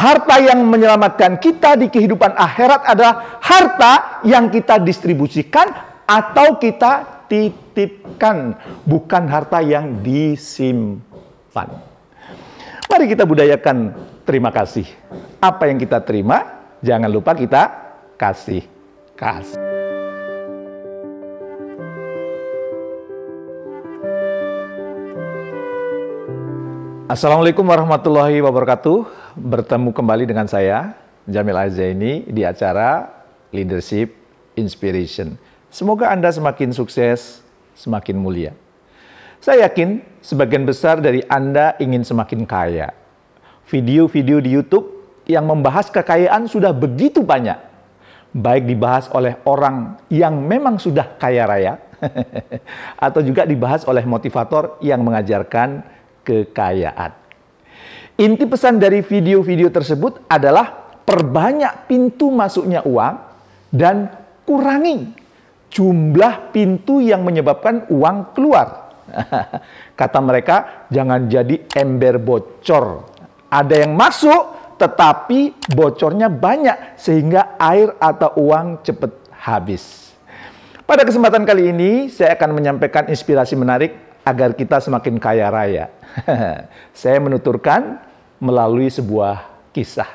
Harta yang menyelamatkan kita di kehidupan akhirat adalah harta yang kita distribusikan atau kita titipkan, bukan harta yang disimpan. Mari kita budayakan terima kasih. Apa yang kita terima, jangan lupa kita kasih. Kasih. Assalamualaikum warahmatullahi wabarakatuh bertemu kembali dengan saya, Jamil Azaini, di acara Leadership Inspiration. Semoga Anda semakin sukses, semakin mulia. Saya yakin sebagian besar dari Anda ingin semakin kaya. Video-video di YouTube yang membahas kekayaan sudah begitu banyak. Baik dibahas oleh orang yang memang sudah kaya raya, atau juga dibahas oleh motivator yang mengajarkan kekayaan. Inti pesan dari video-video tersebut adalah perbanyak pintu masuknya uang dan kurangi jumlah pintu yang menyebabkan uang keluar. Kata mereka, jangan jadi ember bocor. Ada yang masuk, tetapi bocornya banyak sehingga air atau uang cepat habis. Pada kesempatan kali ini, saya akan menyampaikan inspirasi menarik agar kita semakin kaya raya. saya menuturkan melalui sebuah kisah.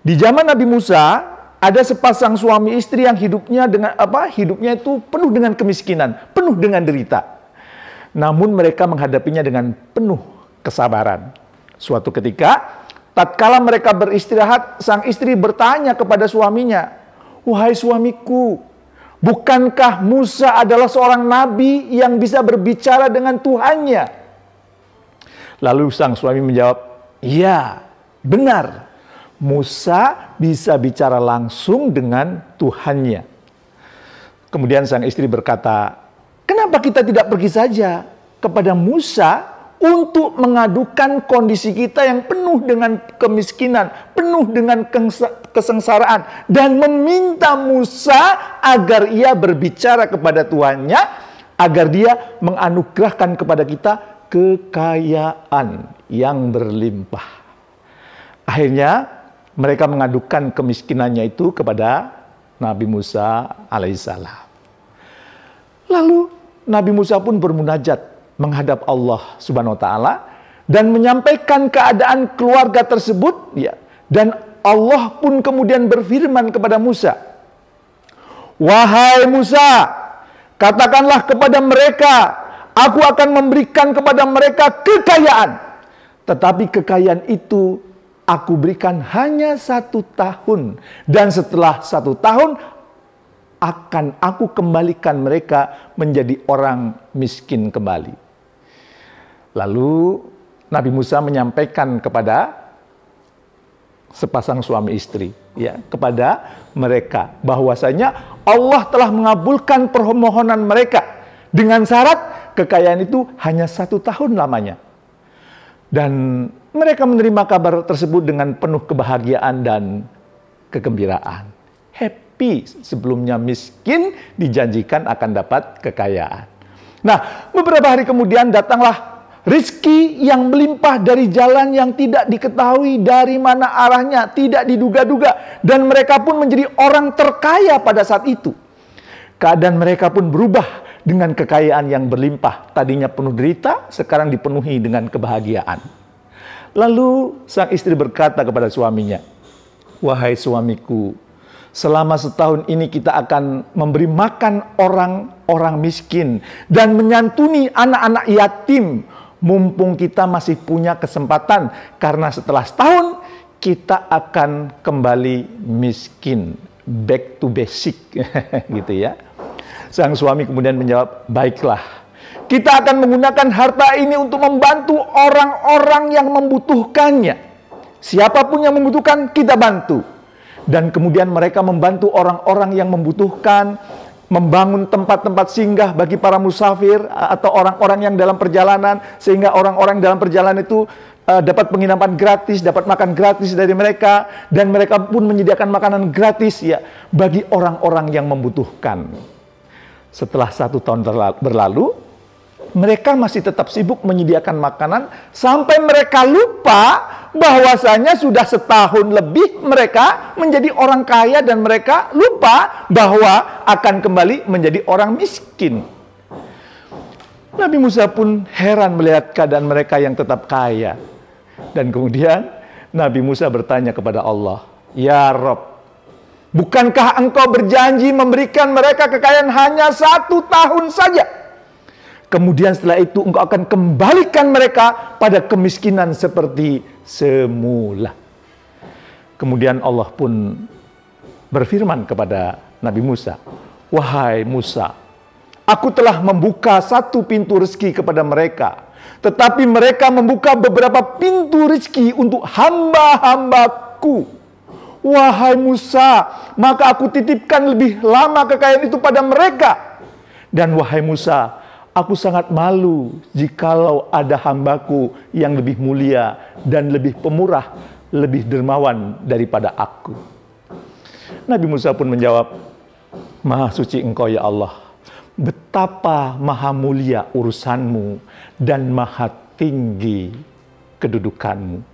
Di zaman Nabi Musa, ada sepasang suami istri yang hidupnya dengan apa? Hidupnya itu penuh dengan kemiskinan, penuh dengan derita. Namun mereka menghadapinya dengan penuh kesabaran. Suatu ketika, tatkala mereka beristirahat, sang istri bertanya kepada suaminya, "Wahai suamiku, Bukankah Musa adalah seorang nabi yang bisa berbicara dengan Tuhannya? Lalu sang suami menjawab, Ya, benar. Musa bisa bicara langsung dengan Tuhannya. Kemudian sang istri berkata, "Kenapa kita tidak pergi saja kepada Musa untuk mengadukan kondisi kita yang penuh dengan kemiskinan, penuh dengan kesengsaraan dan meminta Musa agar ia berbicara kepada Tuhannya, agar dia menganugerahkan kepada kita kekayaan yang berlimpah. Akhirnya mereka mengadukan kemiskinannya itu kepada Nabi Musa alaihissalam. Lalu Nabi Musa pun bermunajat menghadap Allah Subhanahu wa taala dan menyampaikan keadaan keluarga tersebut ya dan Allah pun kemudian berfirman kepada Musa Wahai Musa katakanlah kepada mereka Aku akan memberikan kepada mereka kekayaan. Tetapi kekayaan itu aku berikan hanya satu tahun. Dan setelah satu tahun akan aku kembalikan mereka menjadi orang miskin kembali. Lalu Nabi Musa menyampaikan kepada sepasang suami istri ya kepada mereka bahwasanya Allah telah mengabulkan permohonan mereka dengan syarat kekayaan itu hanya satu tahun lamanya. Dan mereka menerima kabar tersebut dengan penuh kebahagiaan dan kegembiraan. Happy sebelumnya miskin dijanjikan akan dapat kekayaan. Nah, beberapa hari kemudian datanglah Rizki yang melimpah dari jalan yang tidak diketahui dari mana arahnya, tidak diduga-duga. Dan mereka pun menjadi orang terkaya pada saat itu. Keadaan mereka pun berubah dengan kekayaan yang berlimpah. Tadinya penuh derita, sekarang dipenuhi dengan kebahagiaan. Lalu sang istri berkata kepada suaminya, "Wahai suamiku, selama setahun ini kita akan memberi makan orang-orang miskin dan menyantuni anak-anak yatim, mumpung kita masih punya kesempatan, karena setelah setahun kita akan kembali miskin." Back to basic, gitu ya. Sang suami kemudian menjawab, "Baiklah, kita akan menggunakan harta ini untuk membantu orang-orang yang membutuhkannya. Siapapun yang membutuhkan, kita bantu." Dan kemudian mereka membantu orang-orang yang membutuhkan, membangun tempat-tempat singgah bagi para musafir atau orang-orang yang dalam perjalanan, sehingga orang-orang dalam perjalanan itu uh, dapat penginapan gratis, dapat makan gratis dari mereka, dan mereka pun menyediakan makanan gratis ya bagi orang-orang yang membutuhkan. Setelah satu tahun berlalu, mereka masih tetap sibuk menyediakan makanan sampai mereka lupa bahwasanya sudah setahun lebih mereka menjadi orang kaya dan mereka lupa bahwa akan kembali menjadi orang miskin. Nabi Musa pun heran melihat keadaan mereka yang tetap kaya. Dan kemudian Nabi Musa bertanya kepada Allah, "Ya Rob, Bukankah engkau berjanji memberikan mereka kekayaan hanya satu tahun saja? Kemudian setelah itu engkau akan kembalikan mereka pada kemiskinan seperti semula. Kemudian Allah pun berfirman kepada Nabi Musa, "Wahai Musa, aku telah membuka satu pintu rezeki kepada mereka, tetapi mereka membuka beberapa pintu rezeki untuk hamba-hambaku." Wahai Musa, maka aku titipkan lebih lama kekayaan itu pada mereka. Dan wahai Musa, aku sangat malu jikalau ada hambaku yang lebih mulia dan lebih pemurah, lebih dermawan daripada aku. Nabi Musa pun menjawab, Maha suci engkau ya Allah, betapa maha mulia urusanmu dan maha tinggi kedudukanmu.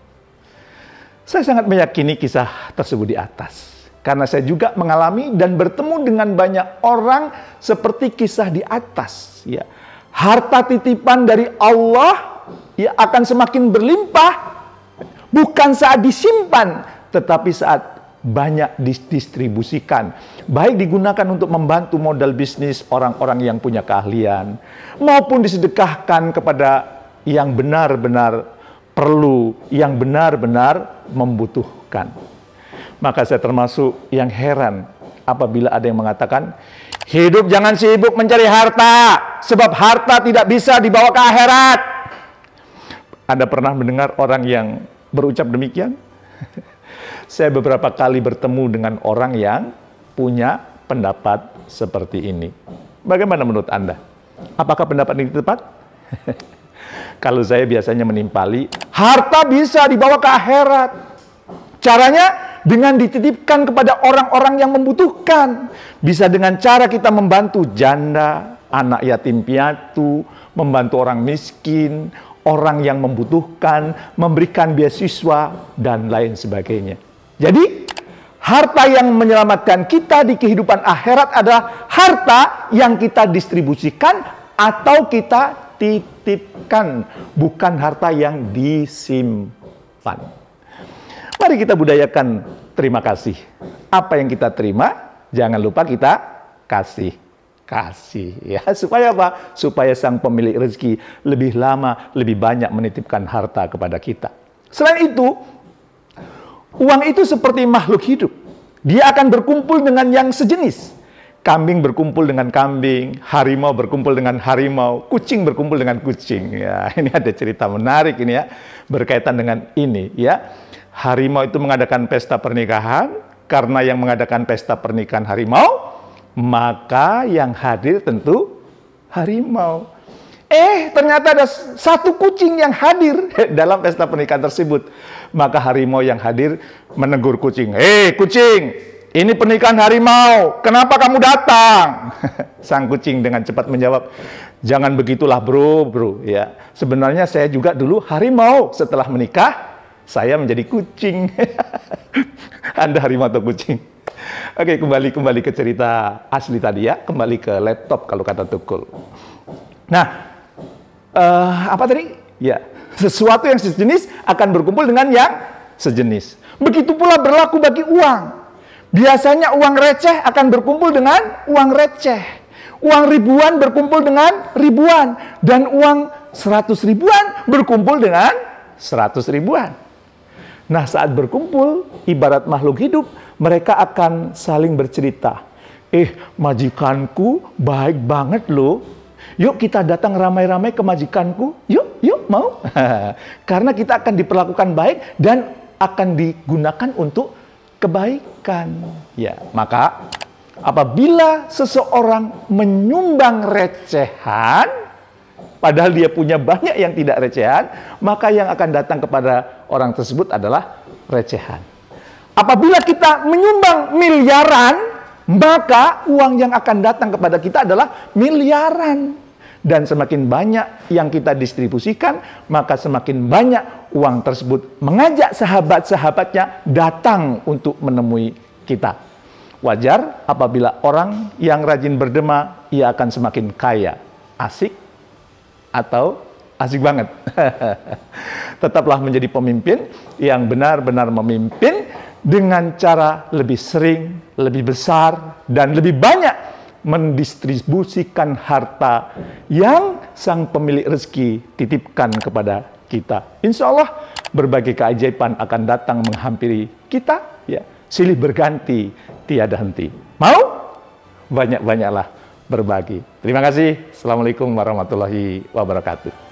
Saya sangat meyakini kisah tersebut di atas. Karena saya juga mengalami dan bertemu dengan banyak orang seperti kisah di atas. Ya. Harta titipan dari Allah ya, akan semakin berlimpah. Bukan saat disimpan, tetapi saat banyak didistribusikan. Baik digunakan untuk membantu modal bisnis orang-orang yang punya keahlian, maupun disedekahkan kepada yang benar-benar perlu, yang benar-benar membutuhkan. Maka saya termasuk yang heran apabila ada yang mengatakan, hidup jangan sibuk mencari harta, sebab harta tidak bisa dibawa ke akhirat. Anda pernah mendengar orang yang berucap demikian? saya beberapa kali bertemu dengan orang yang punya pendapat seperti ini. Bagaimana menurut Anda? Apakah pendapat ini tepat? Kalau saya biasanya menimpali, harta bisa dibawa ke akhirat. Caranya dengan dititipkan kepada orang-orang yang membutuhkan. Bisa dengan cara kita membantu janda, anak yatim piatu, membantu orang miskin, orang yang membutuhkan, memberikan beasiswa, dan lain sebagainya. Jadi, harta yang menyelamatkan kita di kehidupan akhirat adalah harta yang kita distribusikan atau kita titip dititipkan, bukan harta yang disimpan. Mari kita budayakan terima kasih. Apa yang kita terima, jangan lupa kita kasih. Kasih ya, supaya apa? Supaya sang pemilik rezeki lebih lama, lebih banyak menitipkan harta kepada kita. Selain itu, uang itu seperti makhluk hidup. Dia akan berkumpul dengan yang sejenis kambing berkumpul dengan kambing, harimau berkumpul dengan harimau, kucing berkumpul dengan kucing. Ya, ini ada cerita menarik ini ya berkaitan dengan ini ya. Harimau itu mengadakan pesta pernikahan karena yang mengadakan pesta pernikahan harimau, maka yang hadir tentu harimau. Eh, ternyata ada satu kucing yang hadir dalam pesta pernikahan tersebut. Maka harimau yang hadir menegur kucing. "Hei, kucing, ini pernikahan harimau, kenapa kamu datang? Sang kucing dengan cepat menjawab, jangan begitulah bro, bro. Ya, sebenarnya saya juga dulu harimau. Setelah menikah, saya menjadi kucing. Anda harimau atau kucing? Oke, kembali kembali ke cerita asli tadi ya, kembali ke laptop kalau kata Tukul. Nah, uh, apa tadi? Ya, sesuatu yang sejenis akan berkumpul dengan yang sejenis. Begitu pula berlaku bagi uang Biasanya uang receh akan berkumpul dengan uang receh. Uang ribuan berkumpul dengan ribuan. Dan uang seratus ribuan berkumpul dengan seratus ribuan. Nah saat berkumpul, ibarat makhluk hidup, mereka akan saling bercerita. Eh, majikanku baik banget loh. Yuk kita datang ramai-ramai ke majikanku. Yuk, yuk mau. Karena kita akan diperlakukan baik dan akan digunakan untuk kebaikan. Ya, maka apabila seseorang menyumbang recehan padahal dia punya banyak yang tidak recehan, maka yang akan datang kepada orang tersebut adalah recehan. Apabila kita menyumbang miliaran, maka uang yang akan datang kepada kita adalah miliaran. Dan semakin banyak yang kita distribusikan, maka semakin banyak uang tersebut mengajak sahabat-sahabatnya datang untuk menemui kita. Wajar apabila orang yang rajin berdema, ia akan semakin kaya. Asik atau asik banget. Tetaplah menjadi pemimpin yang benar-benar memimpin dengan cara lebih sering, lebih besar, dan lebih banyak mendistribusikan harta yang sang pemilik rezeki titipkan kepada kita. Insya Allah berbagai keajaiban akan datang menghampiri kita. Ya, silih berganti, tiada henti. Mau? Banyak-banyaklah berbagi. Terima kasih. Assalamualaikum warahmatullahi wabarakatuh.